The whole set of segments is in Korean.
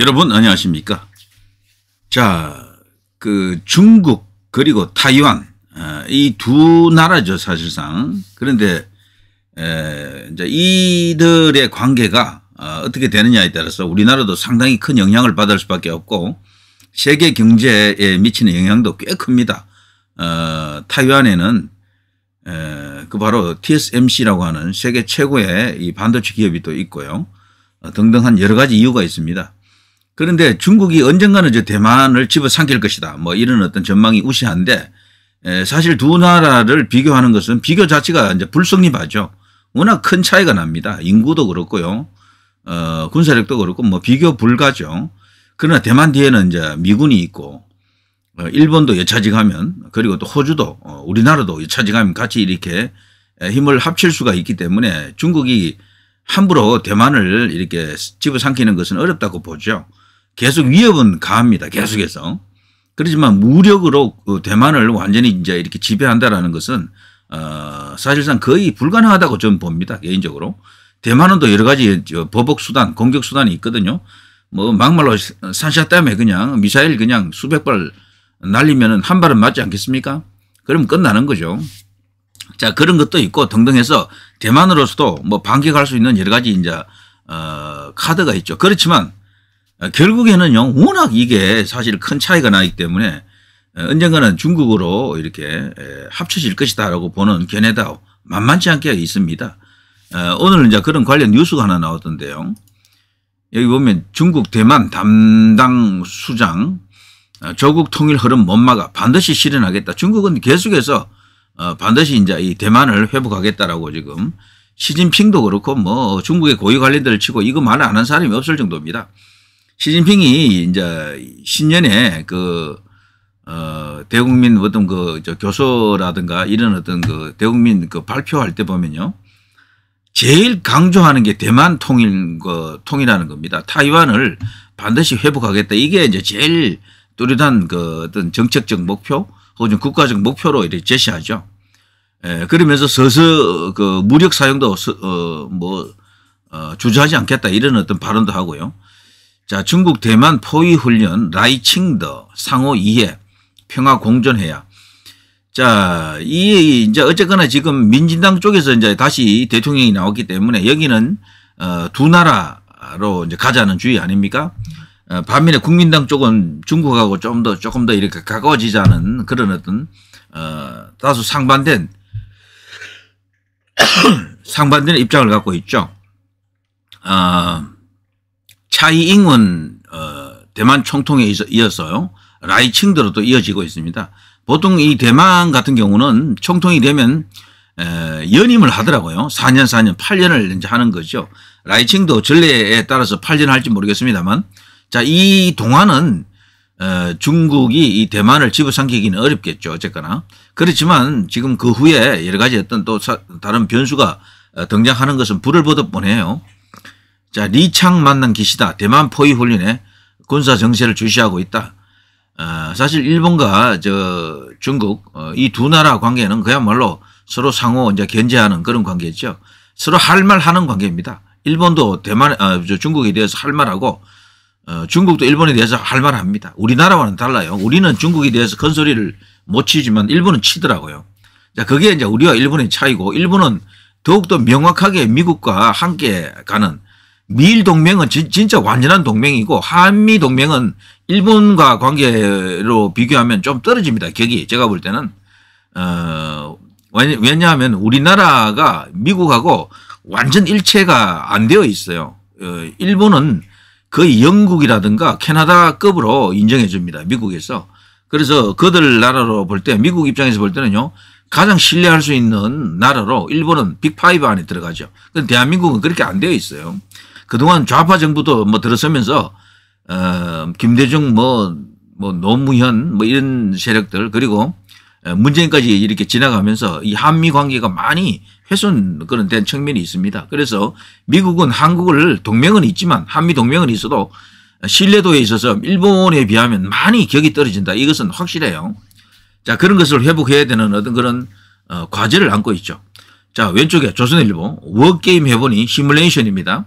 여러분 안녕하십니까? 자, 그 중국 그리고 타이완 어, 이두 나라죠 사실상 그런데 이제 이들의 관계가 어, 어떻게 되느냐에 따라서 우리나라도 상당히 큰 영향을 받을 수밖에 없고 세계 경제에 미치는 영향도 꽤 큽니다. 어, 타이완에는 에, 그 바로 TSMC라고 하는 세계 최고의 이 반도체 기업이 또 있고요. 어, 등등 한 여러 가지 이유가 있습니다. 그런데 중국이 언젠가는 저 대만을 집어삼킬 것이다. 뭐 이런 어떤 전망이 우세한데 사실 두 나라를 비교하는 것은 비교 자체가 이제 불성립하죠. 워낙 큰 차이가 납니다. 인구도 그렇고요. 어, 군사력도 그렇고 뭐 비교 불가죠. 그러나 대만 뒤에는 이제 미군이 있고 어, 일본도 여차지가면 그리고 또 호주도 어, 우리나라도 여차지가면 같이 이렇게 힘을 합칠 수가 있기 때문에 중국이 함부로 대만을 이렇게 집어삼키는 것은 어렵다고 보죠. 계속 위협은 가합니다. 계속해서. 그렇지만 무력으로 그 대만을 완전히 이제 이렇게 지배한다라는 것은 어, 사실상 거의 불가능하다고 저는 봅니다. 개인적으로. 대만은 또 여러 가지 보복 수단, 공격 수단이 있거든요. 뭐 막말로 산샤 때문에 그냥 미사일 그냥 수백 발날리면한 발은 맞지 않겠습니까? 그러면 끝나는 거죠. 자, 그런 것도 있고 등등해서 대만으로서도 뭐 반격할 수 있는 여러 가지 이제 어, 카드가 있죠. 그렇지만 어, 결국에는요, 워낙 이게 사실 큰 차이가 나기 때문에 어, 언젠가는 중국으로 이렇게 합쳐질 것이다라고 보는 견해다 만만치 않게 있습니다. 어, 오늘 이제 그런 관련 뉴스가 하나 나왔던데요. 여기 보면 중국 대만 담당 수장 조국 통일 흐름 못 막아 반드시 실현하겠다. 중국은 계속해서 반드시 이제 이 대만을 회복하겠다라고 지금 시진핑도 그렇고 뭐 중국의 고위 관리들을 치고 이거 말을 안 한 사람이 없을 정도입니다. 시진핑이 이제 신년에 그, 어, 대국민 어떤 그 교서라든가 이런 어떤 그 대국민 그 발표할 때 보면요. 제일 강조하는 게 대만 통일, 그 통일하는 겁니다. 타이완을 반드시 회복하겠다. 이게 이제 제일 뚜렷한 그 어떤 정책적 목표 혹은 국가적 목표로 이렇게 제시하죠. 예, 그러면서 서서 그 무력 사용도 어, 뭐 어, 주저하지 않겠다 이런 어떤 발언도 하고요. 자, 중국 대만 포위 훈련 라이칭더 상호 이해 평화 공존해야. 자, 이 이제 어쨌거나 지금 민진당 쪽에서 이제 다시 대통령이 나왔기 때문에 여기는 어, 두 나라로 이제 가자는 주의 아닙니까? 어, 반면에 국민당 쪽은 중국하고 좀 더 조금 더 이렇게 가까워지자는 그런 어떤 어, 다소 상반된 상반된 입장을 갖고 있죠. 어, 차이잉은 어, 대만 총통에 이어서요. 라이칭대로 또 이어지고 있습니다. 보통 이 대만 같은 경우는 총통이 되면 에, 연임을 하더라고요. 4년, 4년, 8년을 이제 하는 거죠. 라이칭도 전례에 따라서 8년 할지 모르겠습니다만, 자, 이 동안은 어, 중국이 이 대만을 집어삼키기는 어렵겠죠. 어쨌거나. 그렇지만 지금 그 후에 여러 가지 어떤 또 사, 다른 변수가 어, 등장하는 것은 불을 보듯 보네요. 자, 리창 만난 기시다. 대만 포위 훈련에 군사 정세를 주시하고 있다. 어, 사실 일본과 저 중국 어, 이두 나라 관계는 그야말로 서로 상호 이제 견제하는 그런 관계죠. 서로 할 말 하는 관계입니다. 일본도 대만 어, 중국에 대해서 할 말하고 어, 중국도 일본에 대해서 할 말합니다. 우리나라와는 달라요. 우리는 중국에 대해서 큰 소리를 못 치지만 일본은 치더라고요. 자, 그게 이제 우리와 일본의 차이고 일본은 더욱더 명확하게 미국과 함께 가는 미일 동맹은 지, 진짜 완전한 동맹이고 한미 동맹은 일본과 관계로 비교하면 좀 떨어집니다. 격이 제가 볼 때는 어, 왜냐하면 우리나라가 미국하고 완전 일체가 안 되어 있어요. 어, 일본은 거의 영국이라든가 캐나다급으로 인정해 줍니다. 미국에서. 그래서 그들 나라로 볼 때 미국 입장에서 볼 때는요. 가장 신뢰할 수 있는 나라로 일본은 빅파 안에 들어가죠. 근데 대한민국은 그렇게 안 되어 있어요. 그동안 좌파 정부도 뭐 들어서면서 어, 김대중 뭐, 뭐 노무현 뭐 이런 세력들 그리고 어, 문재인까지 이렇게 지나가면서 이 한미 관계가 많이 훼손 그런 된 측면이 있습니다. 그래서 미국은 한국을 동맹은 있지만 한미 동맹은 있어도 신뢰도에 있어서 일본에 비하면 많이 격이 떨어진다. 이것은 확실해요. 자 그런 것을 회복해야 되는 어떤 그런 어, 과제를 안고 있죠. 자 왼쪽에 조선일보 워게임 해보니 시뮬레이션입니다.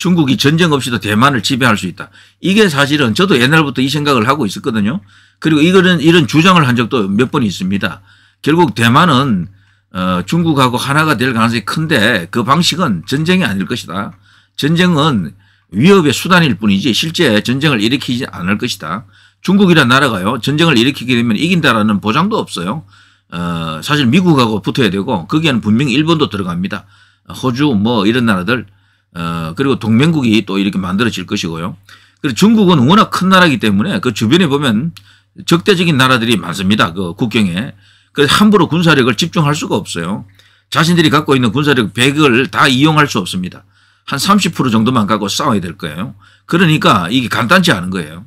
중국이 전쟁 없이도 대만을 지배할 수 있다. 이게 사실은 저도 옛날부터 이 생각을 하고 있었거든요. 그리고 이거는 이런 주장을 한 적도 몇 번 있습니다. 결국 대만은 어, 중국하고 하나가 될 가능성이 큰데 그 방식은 전쟁이 아닐 것이다. 전쟁은 위협의 수단일 뿐이지 실제 전쟁을 일으키지 않을 것이다. 중국이란 나라가요. 전쟁을 일으키게 되면 이긴다라는 보장도 없어요. 어, 사실 미국하고 붙어야 되고 거기에는 분명히 일본도 들어갑니다. 호주 뭐 이런 나라들 어, 그리고 동맹국이 또 이렇게 만들어질 것이고요. 그리고 중국은 워낙 큰 나라이기 때문에 그 주변에 보면 적대적인 나라들이 많습니다. 그 국경에. 그래서 함부로 군사력을 집중할 수가 없어요. 자신들이 갖고 있는 군사력 100을 다 이용할 수 없습니다. 한 30% 정도만 갖고 싸워야 될 거예요. 그러니까 이게 간단치 않은 거예요.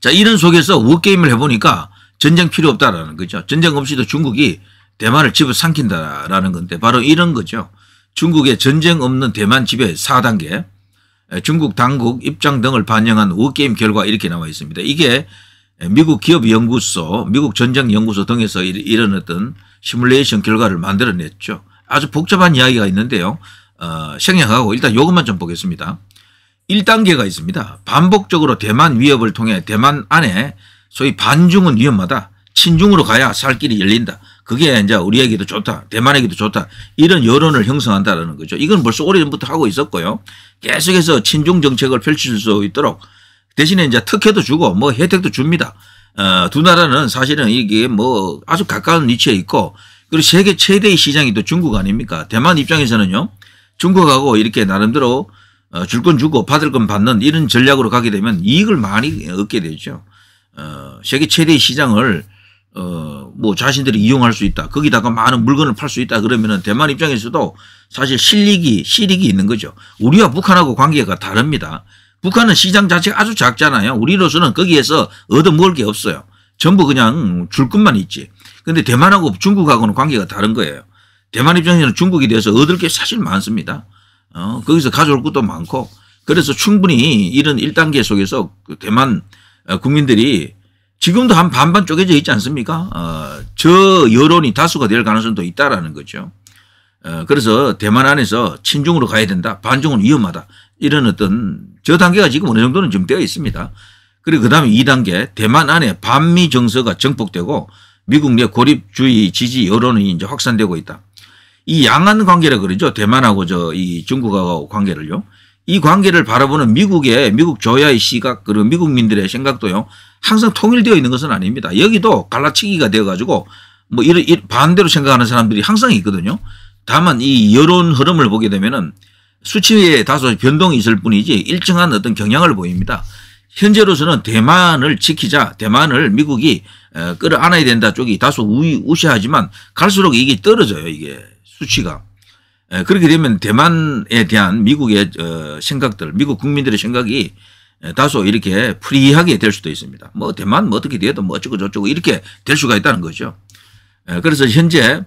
자, 이런 속에서 워게임을 해보니까 전쟁 필요 없다라는 거죠. 전쟁 없이도 중국이 대만을 집어삼킨다라는 건데 바로 이런 거죠. 중국의 전쟁 없는 대만 지배 4단계, 중국 당국 입장 등을 반영한 워게임 결과 이렇게 나와 있습니다. 이게 미국 기업연구소, 미국 전쟁연구소 등에서 일어났던 시뮬레이션 결과를 만들어냈죠. 아주 복잡한 이야기가 있는데요. 어, 생략하고 일단 이것만 좀 보겠습니다. 1단계가 있습니다. 반복적으로 대만 위협을 통해 대만 안에 소위 반중은 위험하다. 신중으로 가야 살 길이 열린다. 그게 이제 우리에게도 좋다. 대만에게도 좋다. 이런 여론을 형성한다는 거죠. 이건 벌써 오래전부터 하고 있었고요. 계속해서 친중 정책을 펼칠 수 있도록 대신에 이제 특혜도 주고 뭐 혜택도 줍니다. 어, 두 나라는 사실은 이게 뭐 아주 가까운 위치에 있고 그리고 세계 최대의 시장이 또 중국 아닙니까? 대만 입장에서는요. 중국하고 이렇게 나름대로 어, 줄건 주고 받을 건 받는 이런 전략으로 가게 되면 이익을 많이 얻게 되죠. 어, 세계 최대의 시장을 어, 뭐 자신들이 이용할 수 있다. 거기다가 많은 물건을 팔 수 있다. 그러면은 대만 입장에서도 사실 실익이, 실익이 있는 거죠. 우리와 북한하고 관계가 다릅니다. 북한은 시장 자체가 아주 작잖아요. 우리로서는 거기에서 얻어먹을 게 없어요. 전부 그냥 줄 것만 있지. 근데 대만하고 중국하고는 관계가 다른 거예요. 대만 입장에서는 중국에 대해서 얻을 게 사실 많습니다. 어, 거기서 가져올 것도 많고. 그래서 충분히 이런 1단계 속에서 그 대만 어, 국민들이 지금도 한 반반 쪼개져 있지 않습니까? 어, 저 여론이 다수가 될 가능성도 있다라는 거죠. 어, 그래서 대만 안에서 친중으로 가야 된다. 반중은 위험하다. 이런 어떤 저 단계가 지금 어느 정도는 좀 되어 있습니다. 그리고 그 다음에 2단계 대만 안에 반미 정서가 정폭되고 미국 내 고립주의 지지 여론이 이제 확산되고 있다. 이 양안 관계라 그러죠. 대만하고 저 이 중국하고 관계를요. 이 관계를 바라보는 미국의 미국 조야의 시각 그리고 미국민들의 생각도요 항상 통일되어 있는 것은 아닙니다. 여기도 갈라치기가 되어가지고 뭐 이런 반대로 생각하는 사람들이 항상 있거든요. 다만 이 여론 흐름을 보게 되면은 수치에 다소 변동이 있을 뿐이지 일정한 어떤 경향을 보입니다. 현재로서는 대만을 지키자, 대만을 미국이 끌어안아야 된다 쪽이 다소 우시하지만 갈수록 이게 떨어져요, 이게 수치가. 예, 그렇게 되면 대만에 대한 미국의 어, 생각들, 미국 국민들의 생각이 예, 다소 이렇게 프리하게 될 수도 있습니다. 뭐 대만 뭐 어떻게 되어도 뭐 어쩌고 저쩌고 이렇게 될 수가 있다는 거죠. 예, 그래서 현재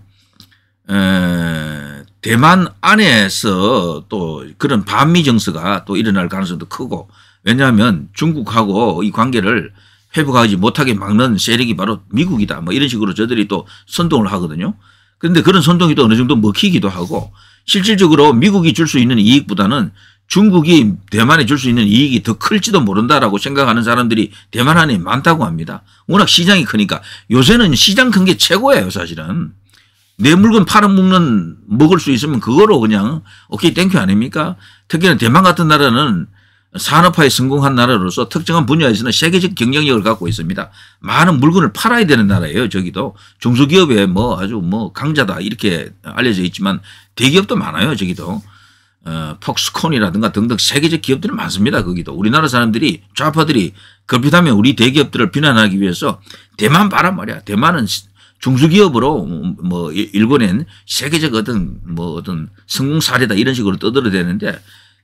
어, 대만 안에서 또 그런 반미 정서가 또 일어날 가능성도 크고 왜냐하면 중국하고 이 관계를 회복하지 못하게 막는 세력이 바로 미국이다. 뭐 이런 식으로 저들이 또 선동을 하거든요. 그런데 그런 선동이 또 어느 정도 먹히기도 하고 실질적으로 미국이 줄 수 있는 이익보다는 중국이 대만에 줄 수 있는 이익이 더 클지도 모른다라고 생각하는 사람들이 대만 안에 많다고 합니다. 워낙 시장이 크니까 요새는 시장 큰 게 최고예요, 사실은. 내 물건 팔아먹는 먹을 수 있으면 그거로 그냥 오케이 땡큐 아닙니까? 특히나 대만 같은 나라는 산업화에 성공한 나라로서 특정한 분야에서는 세계적 경쟁력을 갖고 있습니다. 많은 물건을 팔아야 되는 나라예요. 저기도 중소기업의 뭐 아주 뭐 강자다 이렇게 알려져 있지만 대기업도 많아요 저기도. 어, 폭스콘이라든가 등등 세계적 기업들이 많습니다. 거기도 우리나라 사람들이 좌파들이 걸핏하면 우리 대기업들을 비난하기 위해서 대만 봐라 말이야. 대만은 중소기업으로 뭐 일본엔 세계적 어떤 뭐 어떤 성공 사례다 이런 식으로 떠들어대는데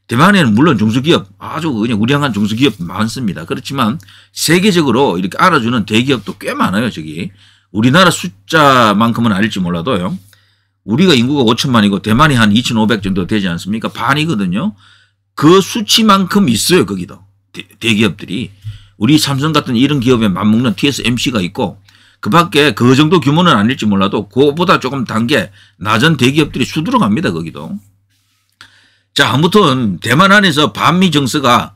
대만에는 물론 중소기업 아주 그냥 우량한 중소기업 많습니다. 그렇지만 세계적으로 이렇게 알아주는 대기업도 꽤 많아요. 저기 우리나라 숫자만큼은 아닐지 몰라도요. 우리가 인구가 5천만이고 대만이 한 2,500 정도 되지 않습니까? 반이거든요. 그 수치만큼 있어요 거기도 대, 기업들이 우리 삼성 같은 이런 기업에 맞먹는 TSMC가 있고 그 밖에 그 정도 규모는 아닐지 몰라도 그보다 조금 단계 낮은 대기업들이 수두룩 갑니다 거기도 자 아무튼 대만 안에서 반미 정서가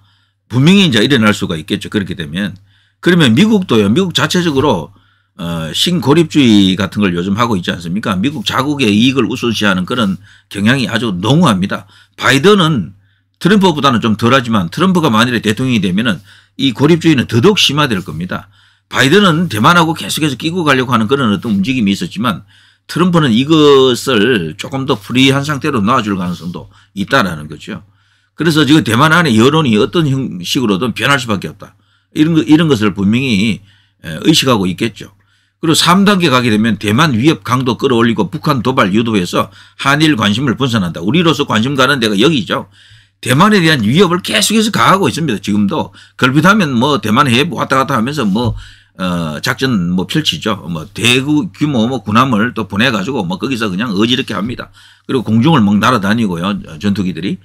분명히 이제 일어날 수가 있겠죠 그렇게 되면 그러면 미국도요 미국 자체적으로 어, 신고립주의 같은 걸 요즘 하고 있지 않습니까? 미국 자국의 이익을 우선시하는 그런 경향이 아주 농후합니다. 바이든은 트럼프보다는 좀 덜하지만 트럼프가 만일에 대통령이 되면은 이 고립주의는 더더욱 심화될 겁니다. 바이든은 대만하고 계속해서 끼고 가려고 하는 그런 어떤 움직임이 있었지만 트럼프는 이것을 조금 더 프리한 상태로 놔줄 가능성도 있다라는 거죠. 그래서 지금 대만 안에 여론이 어떤 형식으로든 변할 수밖에 없다. 이런, 이런 것을 분명히 의식하고 있겠죠. 그리고 3단계 가게 되면 대만 위협 강도 끌어올리고 북한 도발 유도해서 한일 관심을 분산한다. 우리로서 관심 가는 데가 여기죠. 대만에 대한 위협을 계속해서 가하고 있습니다. 지금도 걸핏하면 뭐 대만 해협 왔다 갔다 하면서 뭐 어, 작전 뭐 펼치죠. 뭐 대구 규모 뭐 군함을 또 보내가지고 뭐 거기서 그냥 어지럽게 합니다. 그리고 공중을 막 날아다니고요. 전투기들이.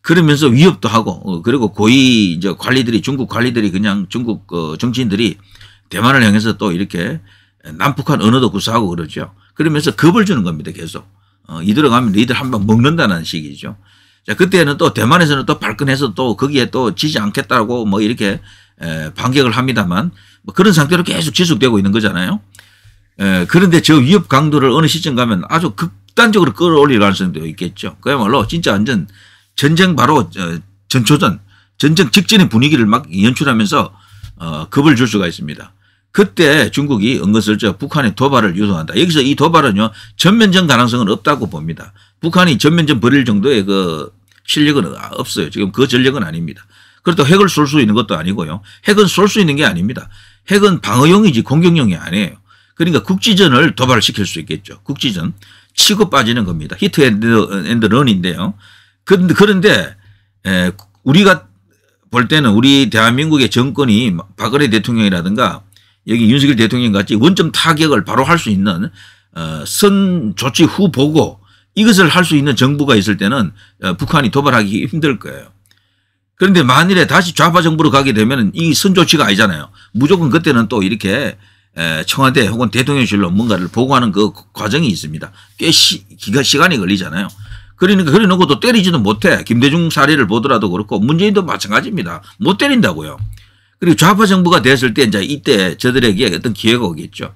그러면서 위협도 하고 어, 그리고 고위 이제 관리들이 중국 관리들이 그냥 중국 어, 정치인들이 대만을 향해서 또 이렇게 남북한 언어도 구사하고 그러죠. 그러면서 겁을 주는 겁니다. 계속. 어, 이 들어가면 너희들 한번 먹는다는 식이죠. 자, 그때는 또 대만에서는 또 발끈해서 또 거기에 또 지지 않겠다고 뭐 이렇게 에, 반격을 합니다만 뭐 그런 상태로 계속 지속되고 있는 거잖아요. 에, 그런데 저 위협 강도를 어느 시점 가면 아주 극단적으로 끌어올릴 가능성도 있겠죠. 그야말로 진짜 완전 전쟁 바로 어, 전초전, 전쟁 직전의 분위기를 막 연출하면서 어, 겁을 줄 수가 있습니다. 그때 중국이 은근슬쩍 북한에 도발을 유도한다. 여기서 이 도발은요 전면전 가능성은 없다고 봅니다. 북한이 전면전 벌일 정도의 그 실력은 없어요. 지금 그 전력은 아닙니다. 그렇다고 핵을 쏠 수 있는 것도 아니고요. 핵은 쏠 수 있는 게 아닙니다. 핵은 방어용이지 공격용이 아니에요. 그러니까 국지전을 도발시킬 수 있겠죠. 국지전. 치고 빠지는 겁니다. 히트 앤드, 앤드 런인데요. 그런데, 그런데 우리가 볼 때는 우리 대한민국의 정권이 박근혜 대통령이라든가 여기 윤석열 대통령 같이 원점 타격을 바로 할 수 있는 어, 선 조치 후 보고 이것을 할 수 있는 정부가 있을 때는 어, 북한이 도발하기 힘들 거예요. 그런데 만일에 다시 좌파 정부로 가게 되면 이선 조치가 아니잖아요. 무조건 그때는 또 이렇게 청와대 혹은 대통령실로 뭔가를 보고하는 그 과정이 있습니다. 꽤 시, 기가 시간이 걸리잖아요. 그러니까 그래놓고 또 때리지도 못해. 김대중 사례를 보더라도 그렇고 문재인도 마찬가지입니다. 못 때린다고요. 그리고 좌파 정부가 됐을 때 이제 이때 저들에게 어떤 기회가 오겠죠.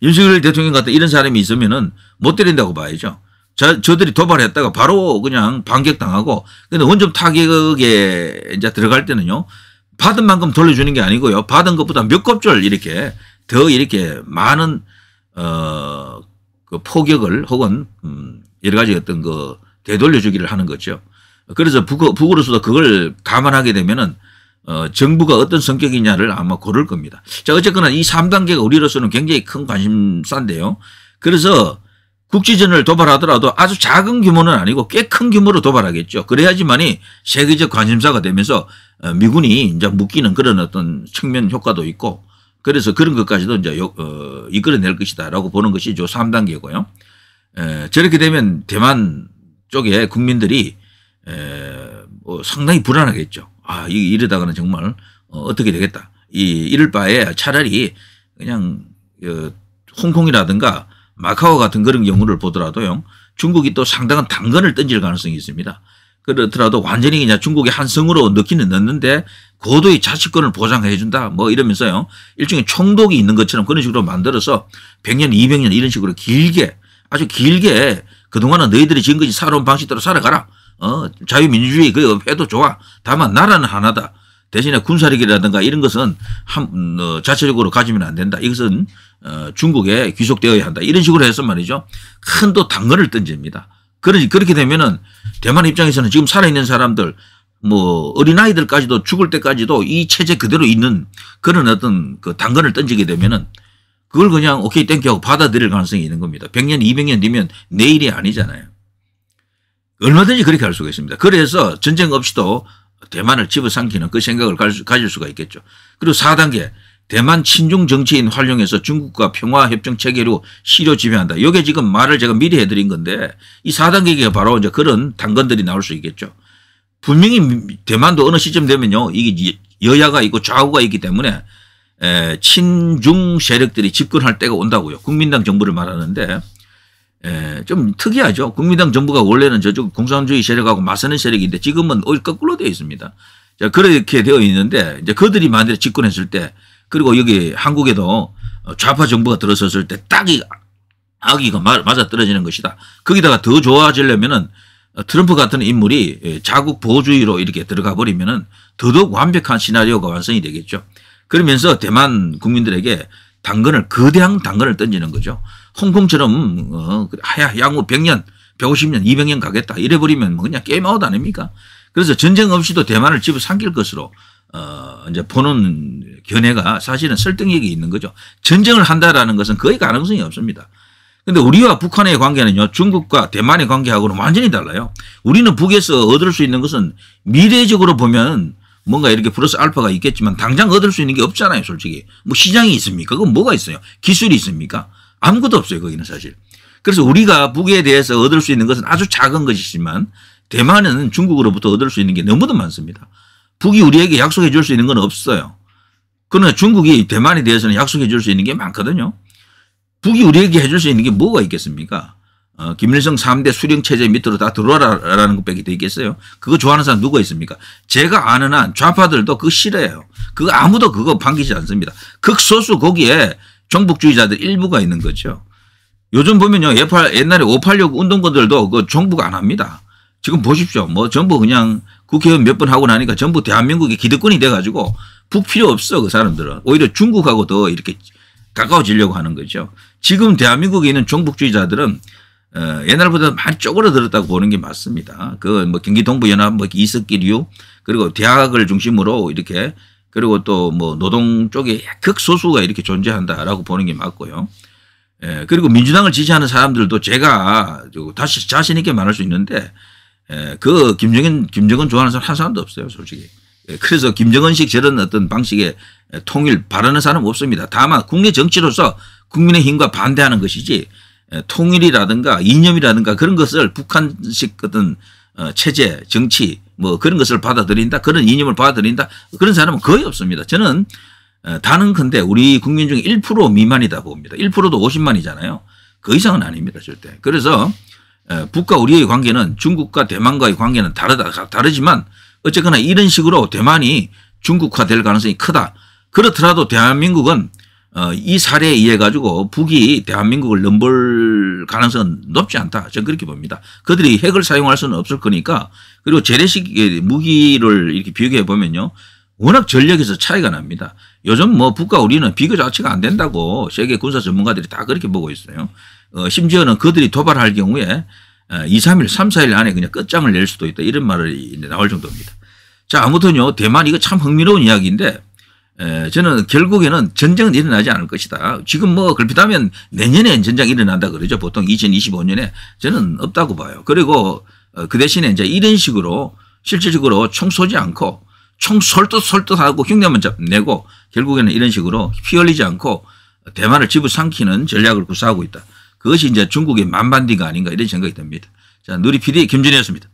윤석열 대통령 같은 이런 사람이 있으면은 못 때린다고 봐야죠. 저, 저들이 도발했다가 바로 그냥 반격당하고 근데 원점 타격에 이제 들어갈 때는요. 받은 만큼 돌려주는 게 아니고요. 받은 것보다 몇 곱절 이렇게 더 이렇게 많은 어, 그 포격을 혹은 음, 여러 가지 어떤 그 되돌려주기를 하는 거죠. 그래서 북 북으로서도 그걸 감안하게 되면은 어, 정부가 어떤 성격이냐를 아마 고를 겁니다. 자, 어쨌거나 이 3단계가 우리로서는 굉장히 큰 관심사인데요. 그래서 국지전을 도발하더라도 아주 작은 규모는 아니고 꽤 큰 규모로 도발하겠죠. 그래야지만이 세계적 관심사가 되면서 어, 미군이 이제 묶이는 그런 어떤 측면 효과도 있고 그래서 그런 것까지도 이제 어, 이끌어낼 것이다라고 보는 것이 저 3단계고요. 에, 저렇게 되면 대만 쪽에 국민들이 에, 뭐 상당히 불안하겠죠. 아, 이, 이러다가는 정말 어, 떻게 되겠다. 이, 이럴 바에 차라리 그냥 어, 홍콩이라든가 마카오 같은 그런 경우를 보더라도요. 중국이 또 상당한 당근을 던질 가능성이 있습니다. 그렇더라도 완전히 그냥 중국의 한 성으로 넣기는 넣는데 고도의 자치권을 보장해 준다 뭐 이러면서요. 일종의 총독이 있는 것처럼 그런 식으로 만들어서 100년, 200년 이런 식으로 길게 아주 길게 그동안은 너희들이 지금까지 살아온 방식대로 살아가라. 어, 자유민주주의 그 해도 좋아. 다만 나라는 하나다. 대신에 군사력이라든가 이런 것은 한, 어, 자체적으로 가지면 안 된다. 이것은 어, 중국에 귀속되어야 한다. 이런 식으로 해서 말이죠. 큰 또 당근을 던집니다. 그러니 그렇게 되면은 대만 입장에서는 지금 살아있는 사람들 뭐 어린아이들까지도 죽을 때까지도 이 체제 그대로 있는 그런 어떤 그 당근을 던지게 되면은 그걸 그냥 오케이 땡큐 하고 받아들일 가능성이 있는 겁니다. 100년, 200년 뒤면 내일이 아니잖아요. 얼마든지 그렇게 할 수가 있습니다. 그래서 전쟁 없이도 대만을 집어삼키는 그 생각을 가질 수가 있겠죠. 그리고 4단계 대만 친중 정치인 활용해서 중국과 평화협정 체계로 실효 지배한다. 이게 지금 말을 제가 미리 해드린 건데 이 4단계가 바로 이제 그런 당건들이 나올 수 있겠죠. 분명히 대만도 어느 시점 되면요. 이게 여야가 있고 좌우가 있기 때문 에, 친중 세력들이 집권할 때가 온다고요. 국민당 정부를 말하는데 예, 좀 특이하죠. 국민당 정부가 원래는 저쪽 공산주의 세력하고 맞서는 세력인데 지금은 오히려 거꾸로 되어 있습니다. 자, 그렇게 되어 있는데 이제 그들이 만약에 집권했을 때 그리고 여기 한국에도 좌파 정부가 들어섰을 때 딱이 아기가 맞아 떨어지는 것이다. 거기다가 더 좋아지려면은 트럼프 같은 인물이 예, 자국 보호주의로 이렇게 들어가 버리면은 더더욱 완벽한 시나리오가 완성이 되겠죠. 그러면서 대만 국민들에게 당근을 거대한 당근을 던지는 거죠. 홍콩처럼 어, 하야 양후 100년, 150년, 200년 가겠다 이래버리면 뭐 그냥 게임아웃 아닙니까? 그래서 전쟁 없이도 대만을 집어삼킬 것으로 어, 이제 보는 견해가 사실은 설득력이 있는 거죠. 전쟁을 한다라는 것은 거의 가능성이 없습니다. 근데 우리와 북한의 관계는요, 중국과 대만의 관계하고는 완전히 달라요. 우리는 북에서 얻을 수 있는 것은 미래적으로 보면 뭔가 이렇게 플러스 알파가 있겠지만 당장 얻을 수 있는 게 없잖아요, 솔직히. 뭐 시장이 있습니까? 그건 뭐가 있어요? 기술이 있습니까? 아무것도 없어요. 거기는 사실. 그래서 우리가 북에 대해서 얻을 수 있는 것은 아주 작은 것이지만 대만은 중국으로부터 얻을 수 있는 게 너무도 많습니다. 북이 우리에게 약속해 줄 수 있는 건 없어요. 그러나 중국이 대만에 대해서는 약속해 줄 수 있는 게 많거든요. 북이 우리에게 해줄 수 있는 게 뭐가 있겠습니까? 어, 김일성 3대 수령체제 밑으로 다 들어와라라는 것밖에 돼 있겠어요? 그거 좋아하는 사람 누가 있습니까? 제가 아는 한 좌파들도 그거 싫어해요. 그거 아무도 그거 반기지 않습니다. 극소수 거기에 정북주의자들 일부가 있는 거죠. 요즘 보면요. 옛날에 586 운동권들도 그 정부가 안 합니다. 지금 보십시오. 뭐 전부 그냥 국회의원 몇 번 하고 나니까 전부 대한민국의 기득권이 돼가지고 북 필요 없어 그 사람들은. 오히려 중국하고 더 이렇게 가까워지려고 하는 거죠. 지금 대한민국에 있는 정북주의자들은 어, 옛날보다 많이 쪼그라들었다고 보는 게 맞습니다. 그 뭐 경기동부연합, 뭐 이석기류, 그리고 대학을 중심으로 이렇게 그리고 또 뭐 노동 쪽에 극소수가 이렇게 존재한다라고 보는 게 맞고요. 예, 그리고 민주당을 지지하는 사람들도 제가 다시 자신 있게 말할 수 있는데 예, 그 김정은 김정은 좋아하는 사람 한 사람도 없어요, 솔직히. 예, 그래서 김정은식 저런 어떤 방식의 통일 바라는 사람 없습니다. 다만 국내 정치로서 국민의 힘과 반대하는 것이지 예, 통일이라든가 이념이라든가 그런 것을 북한식 어떤 어, 체제 정치 뭐 그런 것을 받아들인다 그런 이념을 받아들인다 그런 사람은 거의 없습니다. 저는 어, 다는 근데 우리 국민 중에 1% 미만이다 봅니다. 1%도 50만이잖아요. 그 이상은 아닙니다. 절대. 그래서 어, 북과 우리의 관계는 중국과 대만과의 관계는 다르다 다르지만 어쨌거나 이런 식으로 대만이 중국화 될 가능성이 크다. 그렇더라도 대한민국은 어, 이 사례에 의해 가지고 북이 대한민국을 넘볼 가능성은 높지 않다. 저는 그렇게 봅니다. 그들이 핵을 사용할 수는 없을 거니까 그리고 재래식 예, 무기를 이렇게 비교해 보면요. 워낙 전력에서 차이가 납니다. 요즘 뭐 북과 우리는 비교 자체가 안 된다고 세계 군사 전문가들이 다 그렇게 보고 있어요. 어, 심지어는 그들이 도발할 경우에 2, 3일, 3, 4일 안에 그냥 끝장을 낼 수도 있다. 이런 말이 나올 정도입니다. 자, 아무튼요. 대만 이거 참 흥미로운 이야기인데 저는 결국에는 전쟁은 일어나지 않을 것이다. 지금 뭐 걸핏하면 내년에 전쟁 일어난다 그러죠. 보통 2025년에 저는 없다고 봐요. 그리고 어, 그 대신에 이제 이런 식으로 실질적으로 총 쏘지 않고 총 설득설득하고 흉내만 내고 결국에는 이런 식으로 피 흘리지 않고 대만을 집어삼키는 전략을 구사하고 있다. 그것이 이제 중국의 만반디가 아닌가 이런 생각이 듭니다. 자, 누리 PD 김준이었습니다.